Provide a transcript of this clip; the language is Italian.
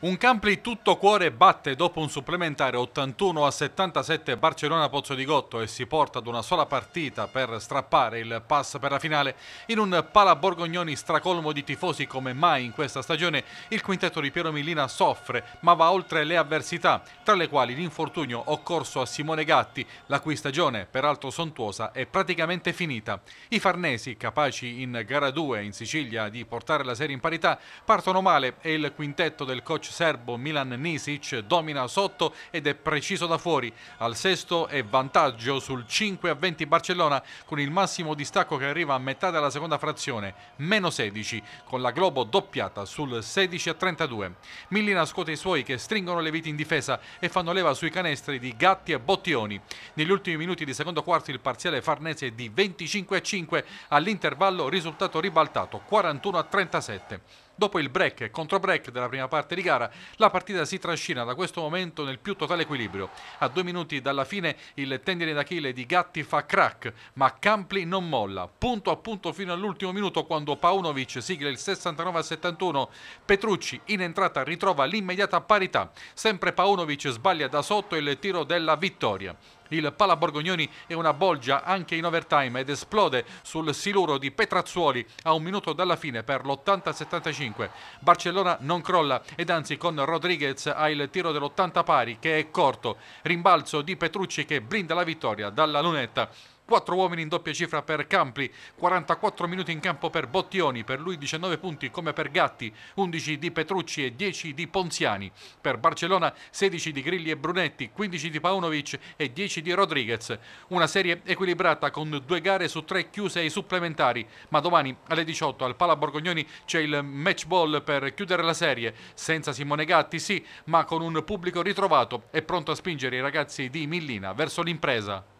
Un Campli tutto cuore batte dopo un supplementare 81 a 77 Barcellona Pozzo di Gotto e si porta ad una sola partita per strappare il pass per la finale in un pala Borgognoni stracolmo di tifosi come mai in questa stagione il quintetto di Piero Millina soffre ma va oltre le avversità tra le quali l'infortunio occorso a Simone Gatti la cui stagione peraltro sontuosa è praticamente finita. I Farnesi capaci in gara 2 in Sicilia di portare la serie in parità partono male e il quintetto del coach serbo Milan Nisic domina sotto ed è preciso da fuori. Al sesto è vantaggio sul 5 a 20 Barcellona con il massimo distacco che arriva a metà della seconda frazione, meno 16, con la Globo doppiata sul 16 a 32. Millina scuote i suoi che stringono le viti in difesa e fanno leva sui canestri di Gatti e Bottioni. Negli ultimi minuti di secondo quarto il parziale Farnese è di 25 a 5 all'intervallo risultato ribaltato 41 a 37. Dopo il break e break della prima parte di gara, la partita si trascina da questo momento nel più totale equilibrio. A due minuti dalla fine il tendine d'Achille di Gatti fa crack, ma Campli non molla. Punto a punto fino all'ultimo minuto quando Paunovic sigla il 69-71. Petrucci in entrata ritrova l'immediata parità. Sempre Paunovic sbaglia da sotto il tiro della vittoria. Il pala Borgognoni è una bolgia anche in overtime ed esplode sul siluro di Petrazzuoli a un minuto dalla fine per l'80-75. Barcellona non crolla ed anzi con Rodriguez ha il tiro dell'80 pari che è corto. Rimbalzo di Petrucci che blinda la vittoria dalla lunetta. 4 uomini in doppia cifra per Campli, 44 minuti in campo per Bottioni, per lui 19 punti come per Gatti, 11 di Petrucci e 10 di Ponziani, per Barcellona 16 di Grilli e Brunetti, 15 di Paunovic e 10 di Rodriguez. Una serie equilibrata con due gare su tre chiuse ai supplementari, ma domani alle 18 al Pala Borgognoni c'è il match ball per chiudere la serie, senza Simone Gatti sì, ma con un pubblico ritrovato e pronto a spingere i ragazzi di Millina verso l'impresa.